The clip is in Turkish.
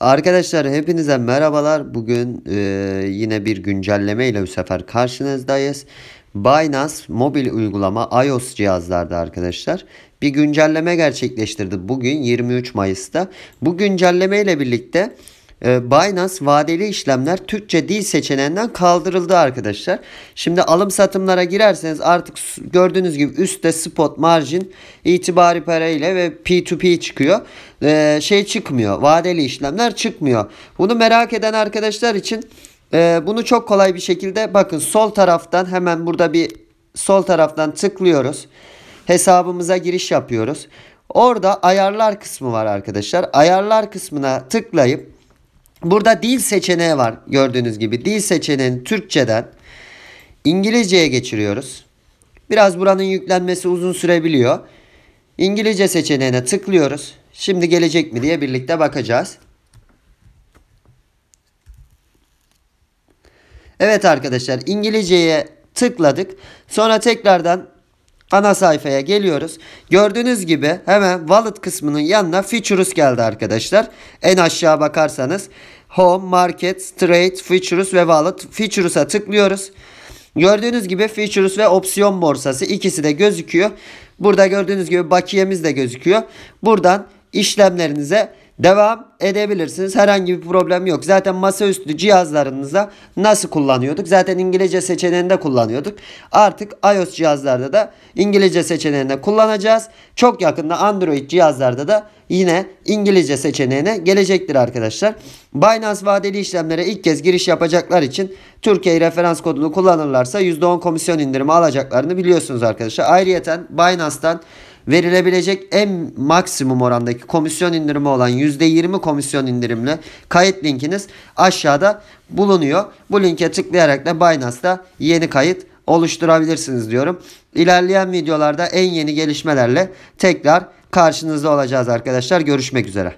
Arkadaşlar hepinize merhabalar. Bugün e, yine bir güncelleme ile bu sefer karşınızdayız. Binance mobil uygulama iOS cihazlarda arkadaşlar bir güncelleme gerçekleştirdi bugün 23 Mayıs'ta. Bu güncelleme ile birlikte ee, Binance vadeli işlemler Türkçe dil seçeneğinden kaldırıldı arkadaşlar. Şimdi alım satımlara girerseniz artık gördüğünüz gibi üstte spot margin itibari parayla ve P2P çıkıyor. Ee, şey çıkmıyor. Vadeli işlemler çıkmıyor. Bunu merak eden arkadaşlar için e, bunu çok kolay bir şekilde bakın sol taraftan hemen burada bir sol taraftan tıklıyoruz. Hesabımıza giriş yapıyoruz. Orada ayarlar kısmı var arkadaşlar. Ayarlar kısmına tıklayıp Burada dil seçeneği var gördüğünüz gibi. Dil seçeneğini Türkçeden İngilizceye geçiriyoruz. Biraz buranın yüklenmesi uzun sürebiliyor. İngilizce seçeneğine tıklıyoruz. Şimdi gelecek mi diye birlikte bakacağız. Evet arkadaşlar İngilizceye tıkladık. Sonra tekrardan Ana sayfaya geliyoruz. Gördüğünüz gibi hemen wallet kısmının yanına features geldi arkadaşlar. En aşağı bakarsanız home, market, trade, features ve wallet features'a tıklıyoruz. Gördüğünüz gibi features ve opsiyon borsası ikisi de gözüküyor. Burada gördüğünüz gibi bakiyemiz de gözüküyor. Buradan işlemlerinize devam edebilirsiniz. Herhangi bir problem yok. Zaten masaüstü cihazlarınızda nasıl kullanıyorduk? Zaten İngilizce seçeneğinde kullanıyorduk. Artık iOS cihazlarda da İngilizce seçeneğinde kullanacağız. Çok yakında Android cihazlarda da yine İngilizce seçeneğine gelecektir arkadaşlar. Binance vadeli işlemlere ilk kez giriş yapacaklar için Türkiye referans kodunu kullanırlarsa %10 komisyon indirimi alacaklarını biliyorsunuz arkadaşlar. Ayrıyeten Binance'tan verilebilecek en maksimum orandaki komisyon indirimi olan %20 komisyon indirimli kayıt linkiniz aşağıda bulunuyor. Bu linke tıklayarak da Binance'da yeni kayıt oluşturabilirsiniz diyorum. İlerleyen videolarda en yeni gelişmelerle tekrar karşınızda olacağız arkadaşlar. Görüşmek üzere.